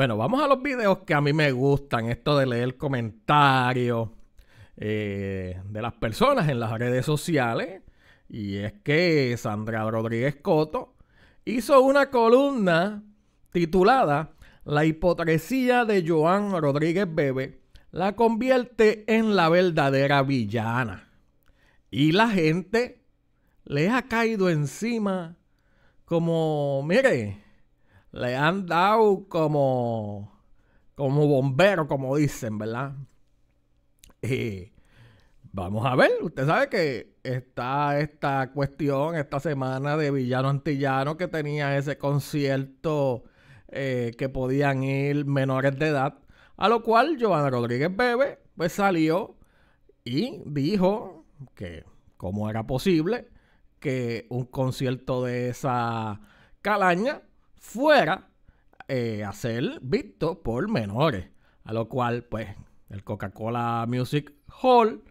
Bueno, vamos a los videos que a mí me gustan. Esto de leer comentarios eh, de las personas en las redes sociales. Y es que Sandra Rodríguez Coto hizo una columna titulada La hipocresía de Joan Rodríguez Bebe la convierte en la verdadera villana. Y la gente le ha caído encima como, mire, le han dado como, como bombero, como dicen, ¿verdad? Y vamos a ver, usted sabe que está esta cuestión esta semana de Villano Antillano que tenía ese concierto eh, que podían ir menores de edad, a lo cual joan Rodríguez Bebe pues, salió y dijo que cómo era posible que un concierto de esa calaña fuera eh, a ser visto por menores. A lo cual, pues, el Coca-Cola Music Hall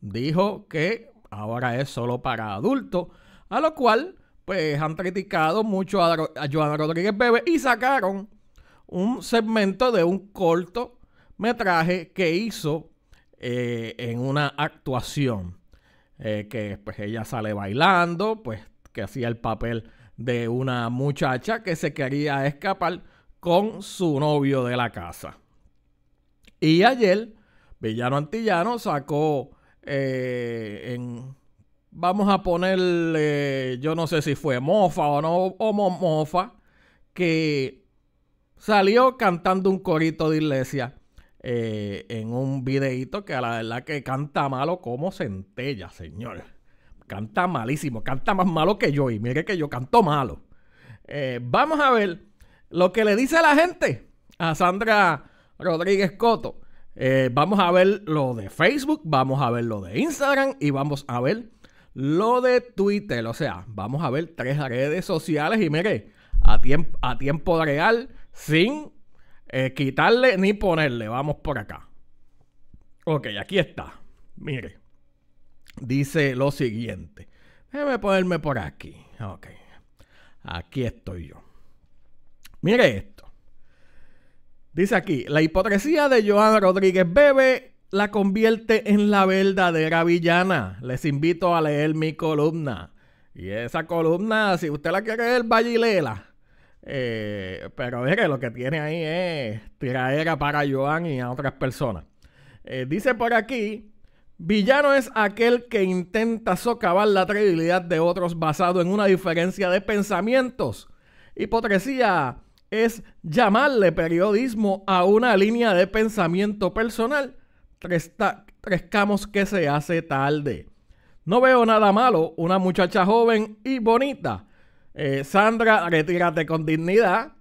dijo que ahora es solo para adultos. A lo cual, pues, han criticado mucho a, a Joana Rodríguez Bebe y sacaron un segmento de un corto metraje que hizo eh, en una actuación. Eh, que pues ella sale bailando, pues que hacía el papel de una muchacha que se quería escapar con su novio de la casa. Y ayer, Villano Antillano sacó eh, en, vamos a ponerle, yo no sé si fue mofa o no, o mofa, que salió cantando un corito de iglesia eh, en un videito que a la verdad que canta malo como centella, señor. Canta malísimo, canta más malo que yo. Y mire que yo canto malo. Eh, vamos a ver lo que le dice la gente a Sandra Rodríguez Coto. Eh, vamos a ver lo de Facebook, vamos a ver lo de Instagram y vamos a ver lo de Twitter. O sea, vamos a ver tres redes sociales y mire, a, a tiempo real, sin eh, quitarle ni ponerle. Vamos por acá. Ok, aquí está. Mire dice lo siguiente. Déjeme ponerme por aquí. Ok. Aquí estoy yo. Mire esto. Dice aquí, la hipocresía de Joan Rodríguez Bebe la convierte en la verdadera villana. Les invito a leer mi columna. Y esa columna, si usted la quiere leer, vaya eh, pero mire, lo que tiene ahí es tiradera para Joan y a otras personas. Eh, dice por aquí Villano es aquel que intenta socavar la credibilidad de otros basado en una diferencia de pensamientos. Hipocresía es llamarle periodismo a una línea de pensamiento personal trescamos que se hace tarde. No veo nada malo, una muchacha joven y bonita. Eh, Sandra, retírate con dignidad.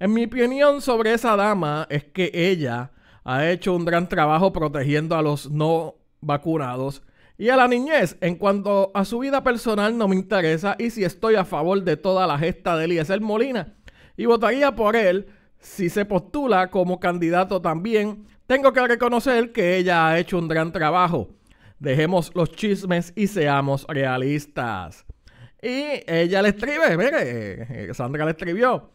En mi opinión sobre esa dama es que ella ha hecho un gran trabajo protegiendo a los no vacunados. Y a la niñez, en cuanto a su vida personal no me interesa y si estoy a favor de toda la gesta de Eliezer Molina y votaría por él si se postula como candidato también, tengo que reconocer que ella ha hecho un gran trabajo. Dejemos los chismes y seamos realistas. Y ella le escribe, mire, eh, Sandra le escribió.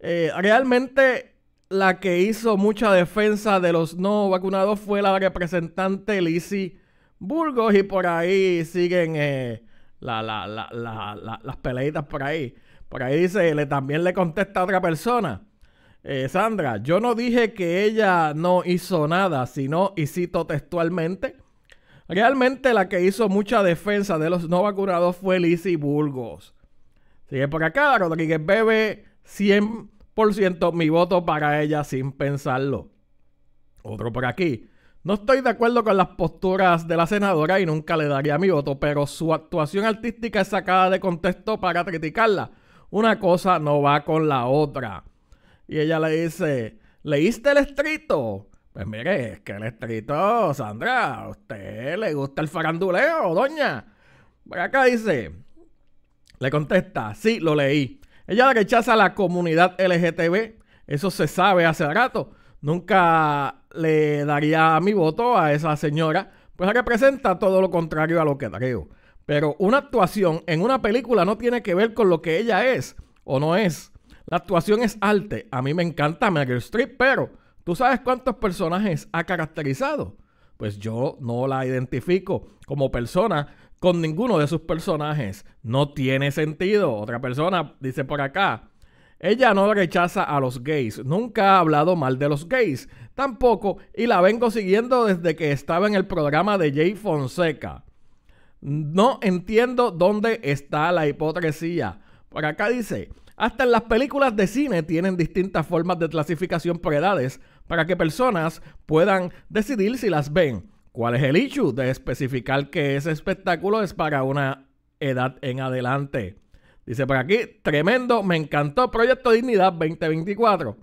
Eh, realmente la que hizo mucha defensa de los no vacunados fue la representante Lizzie Burgos y por ahí siguen eh, las peleitas por ahí. Por ahí dice, le, también le contesta a otra persona. Eh, Sandra, yo no dije que ella no hizo nada, sino, y cito textualmente, realmente la que hizo mucha defensa de los no vacunados fue Lizzie Burgos. Sigue por acá, Rodríguez Bebe 100 por ciento, mi voto para ella sin pensarlo. Otro por aquí. No estoy de acuerdo con las posturas de la senadora y nunca le daría mi voto, pero su actuación artística es sacada de contexto para criticarla. Una cosa no va con la otra. Y ella le dice, ¿leíste el estrito? Pues mire, es que el estrito, Sandra, ¿a usted le gusta el faranduleo, doña? Por acá dice, le contesta, sí, lo leí. Ella rechaza a la comunidad LGTB, eso se sabe hace rato. Nunca le daría mi voto a esa señora, pues representa todo lo contrario a lo que creo. Pero una actuación en una película no tiene que ver con lo que ella es o no es. La actuación es arte. A mí me encanta Meryl Streep, pero ¿tú sabes cuántos personajes ha caracterizado? Pues yo no la identifico como persona con ninguno de sus personajes. No tiene sentido. Otra persona dice por acá. Ella no rechaza a los gays, nunca ha hablado mal de los gays, tampoco, y la vengo siguiendo desde que estaba en el programa de Jay Fonseca. No entiendo dónde está la hipocresía. Por acá dice, hasta en las películas de cine tienen distintas formas de clasificación por edades para que personas puedan decidir si las ven. ¿Cuál es el issue de especificar que ese espectáculo es para una edad en adelante? Dice por aquí, tremendo, me encantó Proyecto Dignidad 2024.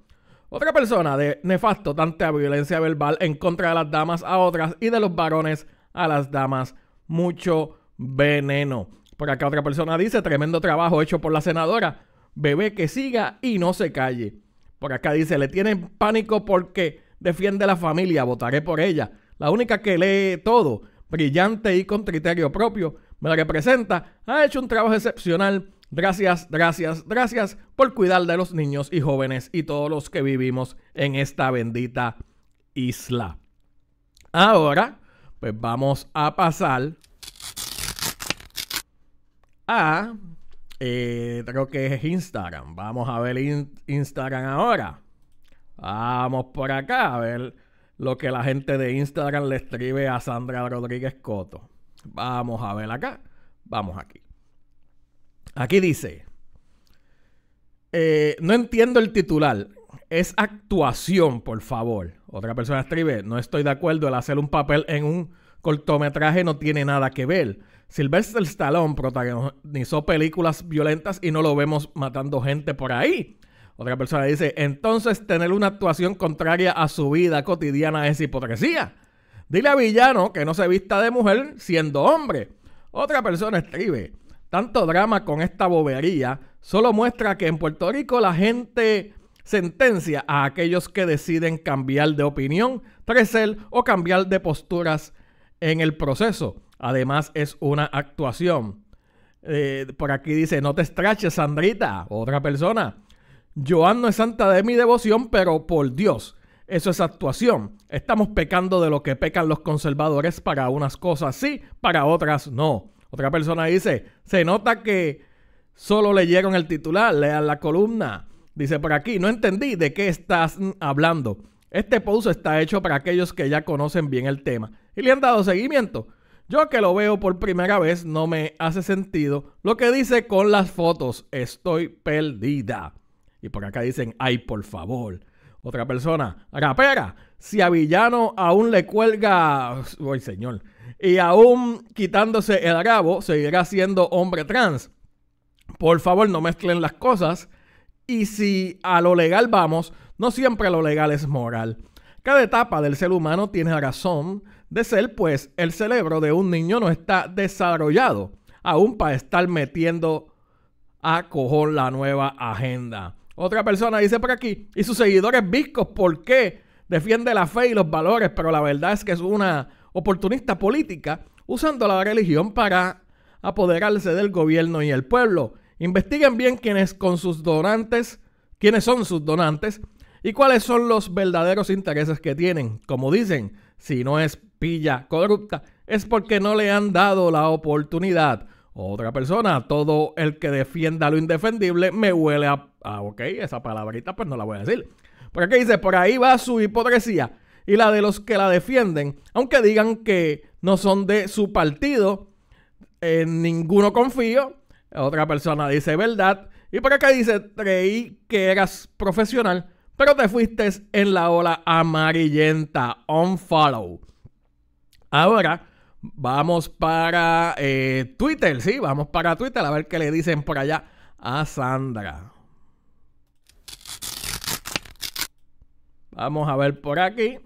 Otra persona de nefasto tanta violencia verbal en contra de las damas a otras y de los varones a las damas. Mucho veneno. Por acá otra persona dice, tremendo trabajo hecho por la senadora. Bebé que siga y no se calle. Por acá dice, le tienen pánico porque defiende la familia, votaré por ella la única que lee todo, brillante y con criterio propio, me la representa, ha hecho un trabajo excepcional. Gracias, gracias, gracias por cuidar de los niños y jóvenes y todos los que vivimos en esta bendita isla. Ahora, pues vamos a pasar a, eh, creo que es Instagram. Vamos a ver Instagram ahora. Vamos por acá a ver lo que la gente de Instagram le escribe a Sandra Rodríguez Coto. Vamos a ver acá. Vamos aquí. Aquí dice, eh, no entiendo el titular. Es actuación, por favor. Otra persona escribe, no estoy de acuerdo, el hacer un papel en un cortometraje no tiene nada que ver. Sylvester Stallone protagonizó películas violentas y no lo vemos matando gente por ahí. Otra persona dice, entonces tener una actuación contraria a su vida cotidiana es hipocresía. Dile a Villano que no se vista de mujer siendo hombre. Otra persona escribe, tanto drama con esta bobería solo muestra que en Puerto Rico la gente sentencia a aquellos que deciden cambiar de opinión, crecer o cambiar de posturas en el proceso. Además es una actuación. Eh, por aquí dice, no te estraches, Sandrita, otra persona. Joan no es santa de mi devoción, pero por Dios, eso es actuación. Estamos pecando de lo que pecan los conservadores para unas cosas sí, para otras no. Otra persona dice, se nota que solo leyeron el titular, lean la columna. Dice por aquí, no entendí de qué estás hablando. Este post está hecho para aquellos que ya conocen bien el tema y le han dado seguimiento. Yo que lo veo por primera vez no me hace sentido lo que dice con las fotos. Estoy perdida. Y por acá dicen, ay, por favor. Otra persona, rapera, si a villano aún le cuelga, ay señor, y aún quitándose el rabo, seguirá siendo hombre trans. Por favor, no mezclen las cosas. Y si a lo legal vamos, no siempre lo legal es moral. Cada etapa del ser humano tiene razón de ser, pues el cerebro de un niño no está desarrollado aún para estar metiendo a cojón la nueva agenda. Otra persona dice por aquí, y sus seguidores viscos, ¿por qué? Defiende la fe y los valores, pero la verdad es que es una oportunista política usando la religión para apoderarse del gobierno y el pueblo. Investiguen bien quiénes con sus donantes, quiénes son sus donantes y cuáles son los verdaderos intereses que tienen. Como dicen, si no es pilla corrupta, es porque no le han dado la oportunidad otra persona. Todo el que defienda lo indefendible me huele a... Ah, ok, esa palabrita pues no la voy a decir. Porque aquí dice, por ahí va su hipocresía y la de los que la defienden, aunque digan que no son de su partido, en ninguno confío. Otra persona dice verdad. Y por acá dice, creí que eras profesional, pero te fuiste en la ola amarillenta. Unfollow. Ahora, Vamos para eh, Twitter, sí, vamos para Twitter a ver qué le dicen por allá a Sandra. Vamos a ver por aquí.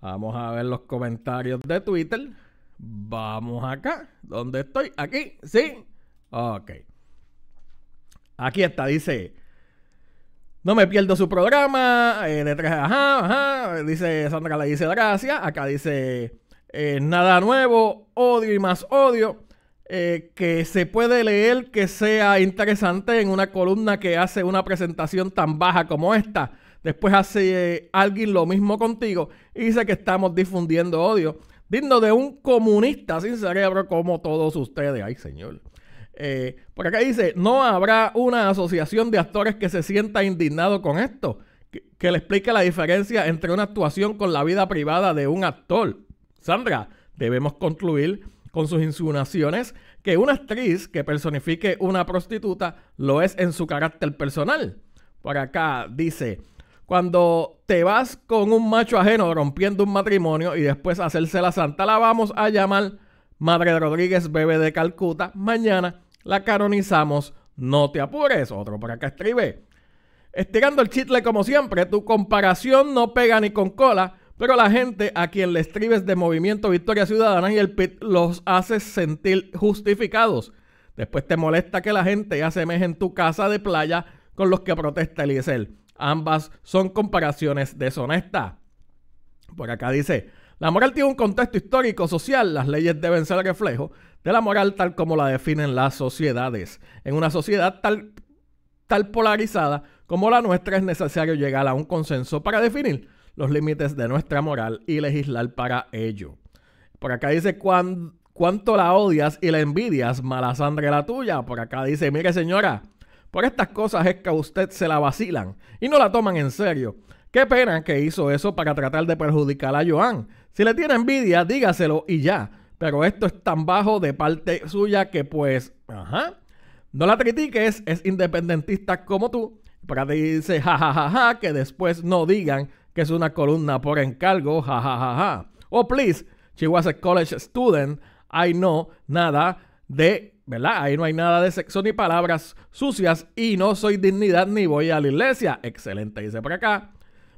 Vamos a ver los comentarios de Twitter. Vamos acá. ¿Dónde estoy? Aquí, sí. Ok. Aquí está, dice. No me pierdo su programa. Eh, ajá, ajá. Dice Sandra le dice gracias. Acá dice. Eh, nada nuevo, odio y más odio, eh, que se puede leer que sea interesante en una columna que hace una presentación tan baja como esta. Después hace eh, alguien lo mismo contigo y dice que estamos difundiendo odio, digno de un comunista sin cerebro como todos ustedes. Ay, señor. por acá dice, no habrá una asociación de actores que se sienta indignado con esto, que, le explique la diferencia entre una actuación con la vida privada de un actor. Sandra, debemos concluir con sus insinuaciones que una actriz que personifique una prostituta lo es en su carácter personal. Por acá dice, cuando te vas con un macho ajeno rompiendo un matrimonio y después hacerse la santa, la vamos a llamar Madre Rodríguez, bebé de Calcuta. Mañana la canonizamos, no te apures. Otro por acá escribe. Estirando el chicle como siempre, tu comparación no pega ni con cola pero la gente a quien le escribes de Movimiento Victoria Ciudadana y el PIT los hace sentir justificados. Después te molesta que la gente asemeje en tu casa de playa con los que protesta Eliezer. Ambas son comparaciones deshonestas. Por acá dice, la moral tiene un contexto histórico, social, las leyes deben ser reflejo de la moral tal como la definen las sociedades. En una sociedad tal, tal polarizada como la nuestra es necesario llegar a un consenso para definir los límites de nuestra moral y legislar para ello. Por acá dice cuánto la odias y la envidias, mala sangre la tuya. Por acá dice, mire señora, por estas cosas es que a usted se la vacilan y no la toman en serio. Qué pena que hizo eso para tratar de perjudicar a Joan. Si le tiene envidia, dígaselo y ya. Pero esto es tan bajo de parte suya que pues, ajá. No la critiques, es independentista como tú. Para acá dice, jajajaja, ja, ja, ja, que después no digan que es una columna por encargo, jajajaja. Ja, O oh, please, she was a college student, I know nada de, ¿verdad? Ahí no hay nada de sexo ni palabras sucias y no soy dignidad ni voy a la iglesia. Excelente, dice por acá.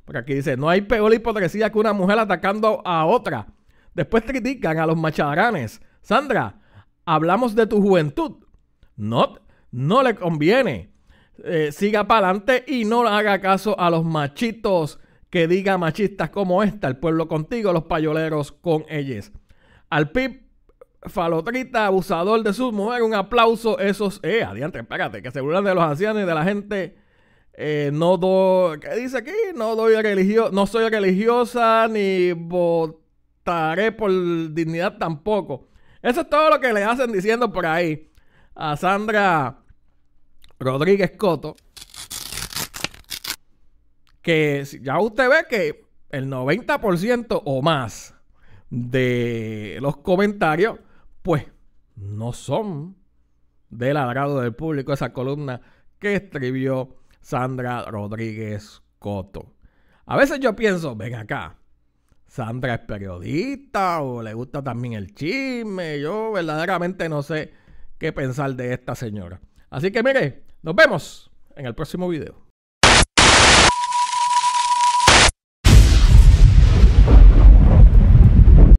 Por aquí dice, no hay peor hipocresía que una mujer atacando a otra. Después critican a los macharanes. Sandra, hablamos de tu juventud. No, no le conviene. Eh, siga para adelante y no haga caso a los machitos que diga machistas como esta, el pueblo contigo, los payoleros con ellas. Al pip falotrita, abusador de sus mujeres, un aplauso, esos, eh, adiante, espérate, que se burlan de los ancianos y de la gente, eh, no doy, ¿qué dice aquí? No doy religio, no soy religiosa, ni votaré por dignidad tampoco. Eso es todo lo que le hacen diciendo por ahí a Sandra Rodríguez Coto que ya usted ve que el 90% o más de los comentarios, pues no son del agrado del público esa columna que escribió Sandra Rodríguez Coto. A veces yo pienso, ven acá, Sandra es periodista o le gusta también el chisme. Yo verdaderamente no sé qué pensar de esta señora. Así que mire, nos vemos en el próximo video.